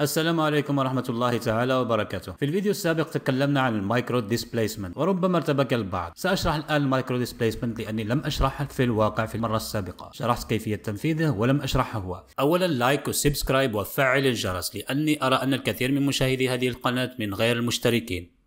السلام عليكم ورحمة الله تعالى وبركاته في الفيديو السابق تكلمنا عن المايكرو ديسبليسمنت وربما ارتبك البعض سأشرح الآن المايكرو ديسبليسمنت لأني لم أشرحه في الواقع في المرة السابقة شرحت كيفية تنفيذه ولم أشرحه هو أولا لايك وسبسكرايب وفعل الجرس لأني أرى أن الكثير من مشاهدي هذه القناة من غير المشتركين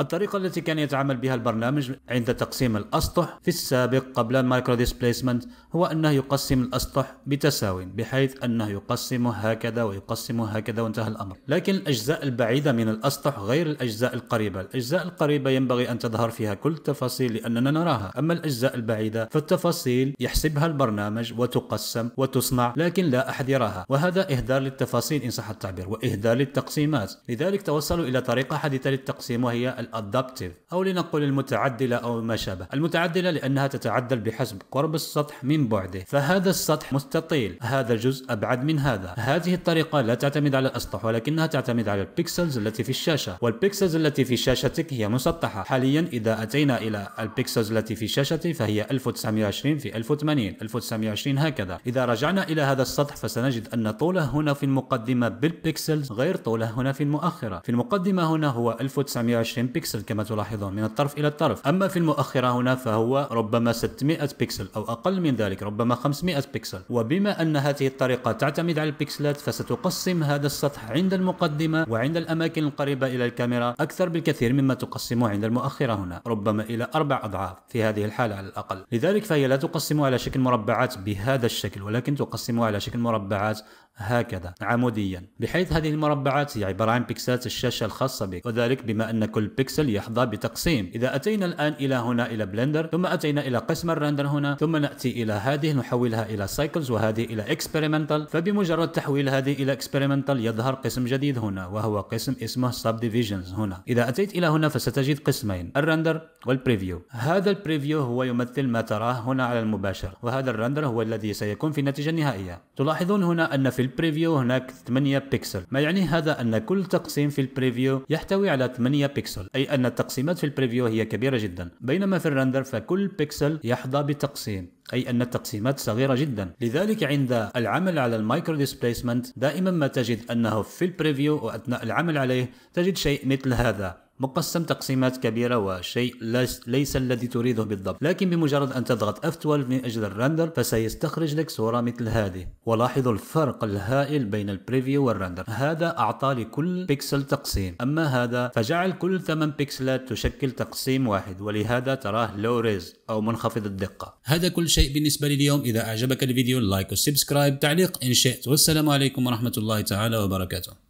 الطريقة التي كان يتعامل بها البرنامج عند تقسيم الأسطح في السابق قبل المايكرو ديسبليسمنت هو أنه يقسم الأسطح بتساو بحيث أنه يقسم هكذا ويقسم هكذا وانتهى الأمر لكن الأجزاء البعيدة من الأسطح غير الأجزاء القريبة الأجزاء القريبة ينبغي أن تظهر فيها كل التفاصيل لأننا نراها أما الأجزاء البعيدة فالتفاصيل يحسبها البرنامج وتقسم وتصنع لكن لا أحد يراها وهذا إهدار للتفاصيل إن صح التعبير وإهدار للتقسيمات لذلك توصلوا إلى طريقة حديثة للتقسيم وهي الادابتيف او لنقل المتعدله او ما شابه المتعدله لانها تتعدل بحسب قرب السطح من بعده فهذا السطح مستطيل هذا الجزء ابعد من هذا هذه الطريقه لا تعتمد على الاسطح ولكنها تعتمد على البيكسلز التي في الشاشه والبيكسلز التي في شاشتك هي مسطحه حاليا اذا اتينا الى البيكسلز التي في شاشتي فهي 1920 في 1080 1920 هكذا اذا رجعنا الى هذا السطح فسنجد ان طوله هنا في المقدمه بالبيكسلز غير طوله هنا في المؤخره في المقدمه هنا هو 1920 بكسل كما تلاحظون من الطرف إلى الطرف أما في المؤخرة هنا فهو ربما 600 بكسل أو أقل من ذلك ربما 500 بكسل وبما أن هذه الطريقة تعتمد على البكسلات فستقسم هذا السطح عند المقدمة وعند الأماكن القريبة إلى الكاميرا أكثر بالكثير مما تقسمه عند المؤخرة هنا ربما إلى أربع أضعاف في هذه الحالة على الأقل لذلك فهي لا تقسم على شكل مربعات بهذا الشكل ولكن تقسم على شكل مربعات هكذا عموديا بحيث هذه المربعات هي يعني عبارة عن بكسلات الشاشة الخاصة بك وذلك بما أن كل بكسل يحظى بتقسيم إذا أتينا الآن إلى هنا إلى بلندر ثم أتينا إلى قسم الرندر هنا ثم نأتي إلى هذه نحولها إلى سايكلز وهذه إلى اكسبيريمنتال فبمجرد تحويل هذه إلى اكسبيريمنتال يظهر قسم جديد هنا وهو قسم اسمه سب ديفيجنز هنا إذا أتيت إلى هنا فستجد قسمين الرندر والبريفيو هذا البريفيو هو يمثل ما تراه هنا على المباشر وهذا الرندر هو الذي سيكون في النتيجة النهائية تلاحظون هنا أن في البريفيو هناك 8 بكسل ما يعني هذا أن كل تقسيم في البريفيو يحتوي على 8 بكسل أي أن التقسيمات في البريفيو هي كبيرة جدا بينما في الرندر فكل بكسل يحظى بتقسيم أي أن التقسيمات صغيرة جدا لذلك عند العمل على المايكرو ديسبيسمنت دائما ما تجد أنه في البريفيو وأثناء العمل عليه تجد شيء مثل هذا مقسم تقسيمات كبيرة وشيء ليس الذي تريده بالضبط لكن بمجرد أن تضغط F12 من أجل الرندر فسيستخرج لك صورة مثل هذه ولاحظوا الفرق الهائل بين البريفيو والرندر هذا أعطى لكل بيكسل تقسيم أما هذا فجعل كل 8 بيكسلات تشكل تقسيم واحد ولهذا تراه لو ريز أو منخفض الدقة هذا كل شيء بالنسبة لي اليوم إذا أعجبك الفيديو لايك وسبسكرايب تعليق إن شئت والسلام عليكم ورحمة الله تعالى وبركاته